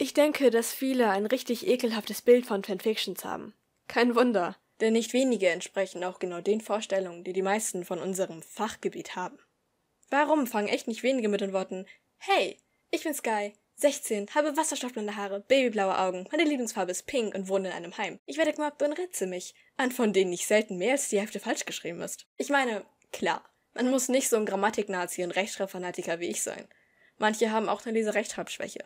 Ich denke, dass viele ein richtig ekelhaftes Bild von Fanfictions haben. Kein Wunder, denn nicht wenige entsprechen auch genau den Vorstellungen, die die meisten von unserem Fachgebiet haben. Warum fangen echt nicht wenige mit den Worten Hey, ich bin Sky, 16, habe wasserstoffblonde Haare, babyblaue Augen, meine Lieblingsfarbe ist pink und wohne in einem Heim. Ich werde gemobbt und ritze mich, an von denen nicht selten mehr als die Hälfte falsch geschrieben ist. Ich meine, klar, man muss nicht so ein Grammatiknazi und Rechtschreibfanatiker wie ich sein. Manche haben auch eine Leserechtschreibschwäche.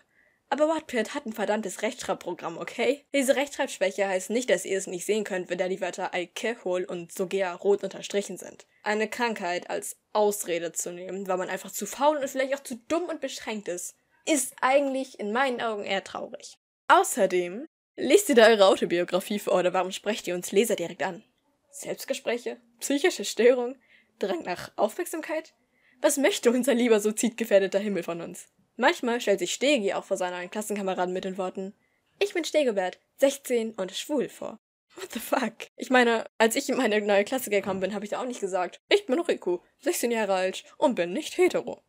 Aber Wattpad hat ein verdammtes Rechtschreibprogramm, okay? Diese Rechtschreibschwäche heißt nicht, dass ihr es nicht sehen könnt, wenn da die Wörter Alkohol und Sogea rot unterstrichen sind. Eine Krankheit als Ausrede zu nehmen, weil man einfach zu faul und vielleicht auch zu dumm und beschränkt ist, ist eigentlich in meinen Augen eher traurig. Außerdem, lest ihr da eure Autobiografie vor oder warum sprecht ihr uns Leser direkt an? Selbstgespräche? Psychische Störung? Drang nach Aufmerksamkeit? Was möchte unser lieber suizidgefährdeter Himmel von uns? Manchmal stellt sich Stegi auch vor seinen Klassenkameraden mit den Worten: Ich bin Stegebert, 16 und schwul vor. What the fuck? Ich meine, als ich in meine neue Klasse gekommen bin, habe ich da auch nicht gesagt: Ich bin Riku, 16 Jahre alt und bin nicht hetero.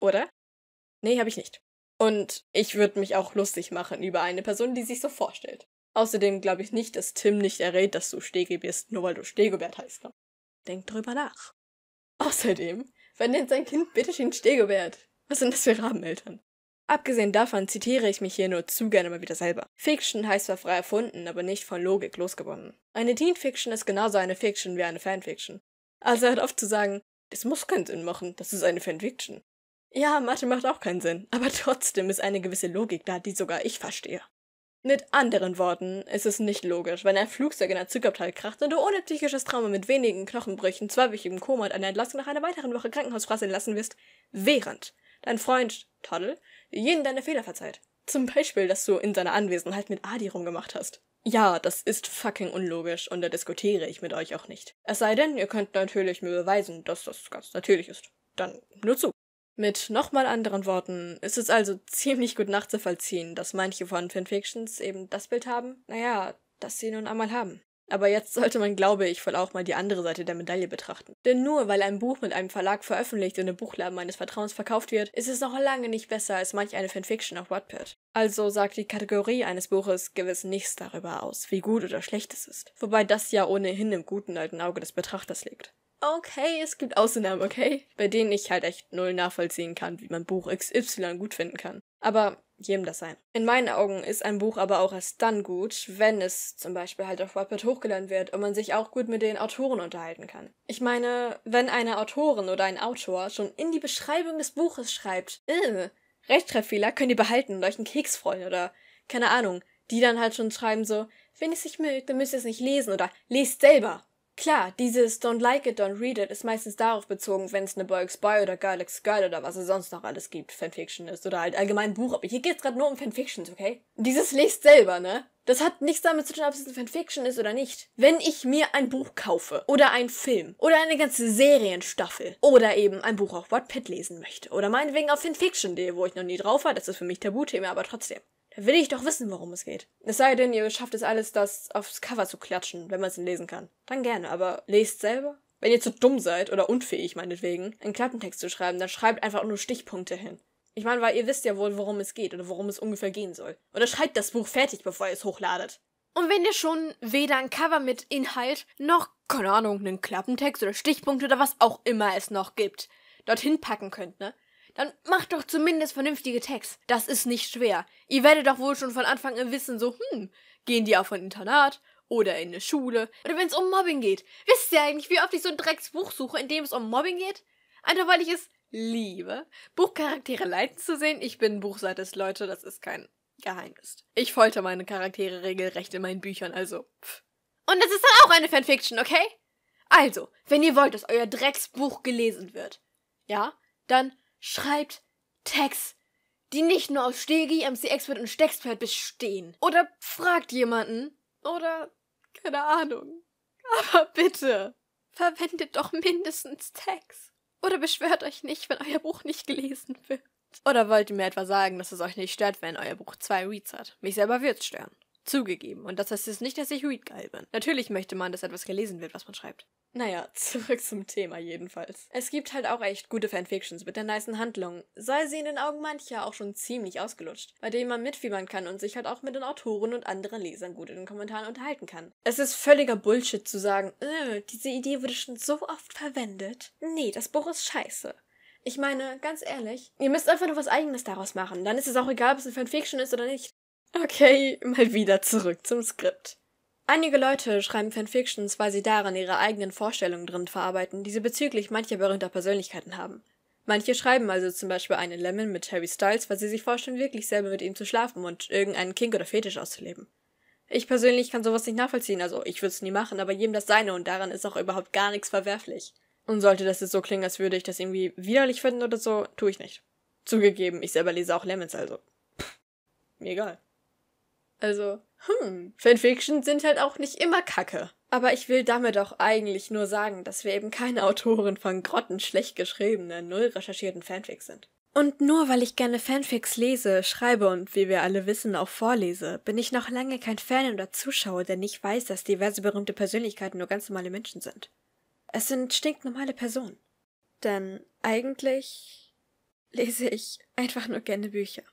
Oder? Nee, habe ich nicht. Und ich würde mich auch lustig machen über eine Person, die sich so vorstellt. Außerdem glaube ich nicht, dass Tim nicht errät, dass du Stegi bist, nur weil du Stegebert heißt. Denk drüber nach. Außerdem, wer nennt sein Kind bitteschön Stegebert? Was sind das für Rabeneltern? Abgesehen davon zitiere ich mich hier nur zu gerne mal wieder selber. Fiction heißt zwar frei erfunden, aber nicht von Logik losgewonnen. Eine Teen-Fiction ist genauso eine Fiction wie eine Fanfiction. Also hört auf zu sagen, das muss keinen Sinn machen, das ist eine Fanfiction. Ja, Mathe macht auch keinen Sinn, aber trotzdem ist eine gewisse Logik da, die sogar ich verstehe. Mit anderen Worten, ist es nicht logisch, wenn ein Flugzeug in ein Zugabteil kracht und du ohne psychisches Trauma mit wenigen Knochenbrüchen, zweiwöchigem Koma und einer Entlassung nach einer weiteren Woche Krankenhausstraße lassen wirst, während dein Freund Toddle jeden deine Fehler verzeiht. Zum Beispiel, dass du in seiner Anwesenheit mit Adi rumgemacht hast. Ja, das ist fucking unlogisch und da diskutiere ich mit euch auch nicht. Es sei denn, ihr könnt natürlich mir beweisen, dass das ganz natürlich ist. Dann nur zu. Mit nochmal anderen Worten ist es also ziemlich gut nachzuvollziehen, dass manche von Fanfictions eben das Bild haben, naja, das sie nun einmal haben. Aber jetzt sollte man, glaube ich, wohl auch mal die andere Seite der Medaille betrachten. Denn nur weil ein Buch mit einem Verlag veröffentlicht und im Buchladen meines Vertrauens verkauft wird, ist es noch lange nicht besser als manch eine Fanfiction auf Wattpad. Also sagt die Kategorie eines Buches gewiss nichts darüber aus, wie gut oder schlecht es ist. Wobei das ja ohnehin im guten alten Auge des Betrachters liegt. Okay, es gibt Ausnahmen, okay? Bei denen ich halt echt null nachvollziehen kann, wie man Buch XY gut finden kann. Aber jedem das sein. In meinen Augen ist ein Buch aber auch erst dann gut, wenn es zum Beispiel halt auf Wattpad hochgeladen wird und man sich auch gut mit den Autoren unterhalten kann. Ich meine, wenn eine Autorin oder ein Autor schon in die Beschreibung des Buches schreibt, äh, Rechtschreibfehler könnt ihr behalten und euch einen Keks freuen oder keine Ahnung, die dann halt schon schreiben so, wenn es nicht mögt, dann müsst ihr es nicht lesen oder lest selber. Klar, dieses Don't Like It, Don't Read It ist meistens darauf bezogen, wenn es eine Boy X Boy oder Girl X Girl oder was es sonst noch alles gibt, Fanfiction ist oder halt allgemein Buch. Aber hier geht's gerade nur um Fanfictions, okay? Dieses lest selber, ne? Das hat nichts damit zu tun, ob es ein Fanfiction ist oder nicht. Wenn ich mir ein Buch kaufe oder einen Film oder eine ganze Serienstaffel oder eben ein Buch auf Wattpad lesen möchte oder meinetwegen auf fanfiction.de, wo ich noch nie drauf war, das ist für mich Tabuthema, aber trotzdem dann will ich doch wissen, worum es geht. Es sei denn, ihr schafft es alles, das aufs Cover zu klatschen, wenn man es lesen kann. Dann gerne, aber lest selber. Wenn ihr zu dumm seid oder unfähig meinetwegen, einen Klappentext zu schreiben, dann schreibt einfach nur Stichpunkte hin. Ich meine, weil ihr wisst ja wohl, worum es geht oder worum es ungefähr gehen soll. Oder schreibt das Buch fertig, bevor ihr es hochladet. Und wenn ihr schon weder ein Cover mit Inhalt noch, keine Ahnung, einen Klappentext oder Stichpunkte oder was auch immer es noch gibt, dorthin packen könnt, ne? Dann macht doch zumindest vernünftige Tags. Das ist nicht schwer. Ihr werdet doch wohl schon von Anfang an wissen, so, hm, gehen die auf ein Internat oder in eine Schule oder wenn es um Mobbing geht. Wisst ihr eigentlich, wie oft ich so ein Drecksbuch suche, in dem es um Mobbing geht? Einfach weil ich es liebe, Buchcharaktere leiden zu sehen. Ich bin Buchseites, Leute, das ist kein Geheimnis. Ich folter meine Charaktere regelrecht in meinen Büchern, also. Pff. Und das ist dann auch eine Fanfiction, okay? Also, wenn ihr wollt, dass euer Drecksbuch gelesen wird, ja, dann schreibt Tags, die nicht nur aus Stegi, MC Expert und Stexpert bestehen. Oder fragt jemanden. Oder keine Ahnung. Aber bitte, verwendet doch mindestens Tags. Oder beschwört euch nicht, wenn euer Buch nicht gelesen wird. Oder wollt ihr mir etwa sagen, dass es euch nicht stört, wenn euer Buch zwei Reads hat? Mich selber wird's stören. Zugegeben. Und das heißt jetzt nicht, dass ich Read geil bin. Natürlich möchte man, dass etwas gelesen wird, was man schreibt. Naja, zurück zum Thema jedenfalls. Es gibt halt auch echt gute Fanfictions mit der niceen Handlung. Sei sie in den Augen mancher auch schon ziemlich ausgelutscht, bei denen man mitfiebern kann und sich halt auch mit den Autoren und anderen Lesern gut in den Kommentaren unterhalten kann. Es ist völliger Bullshit zu sagen, äh, diese Idee wurde schon so oft verwendet. Nee, das Buch ist scheiße. Ich meine, ganz ehrlich, ihr müsst einfach nur was Eigenes daraus machen. Dann ist es auch egal, ob es eine Fanfiction ist oder nicht. Okay, mal wieder zurück zum Skript. Einige Leute schreiben Fanfictions, weil sie daran ihre eigenen Vorstellungen drin verarbeiten, die sie bezüglich mancher berühmter Persönlichkeiten haben. Manche schreiben also zum Beispiel einen Lemon mit Harry Styles, weil sie sich vorstellen, wirklich selber mit ihm zu schlafen und irgendeinen Kink oder Fetisch auszuleben. Ich persönlich kann sowas nicht nachvollziehen, also ich würde es nie machen, aber jedem das seine und daran ist auch überhaupt gar nichts verwerflich. Und sollte das jetzt so klingen, als würde ich das irgendwie widerlich finden oder so, tue ich nicht. Zugegeben, ich selber lese auch Lemons, also. Pff, mir egal. Also, hm, Fanfiction sind halt auch nicht immer Kacke. Aber ich will damit auch eigentlich nur sagen, dass wir eben keine Autoren von grottenschlecht geschriebenen, null recherchierten Fanfics sind. Und nur weil ich gerne Fanfics lese, schreibe und, wie wir alle wissen, auch vorlese, bin ich noch lange kein Fan oder Zuschauer, der nicht weiß, dass diverse berühmte Persönlichkeiten nur ganz normale Menschen sind. Es sind stinknormale Personen. Denn eigentlich lese ich einfach nur gerne Bücher.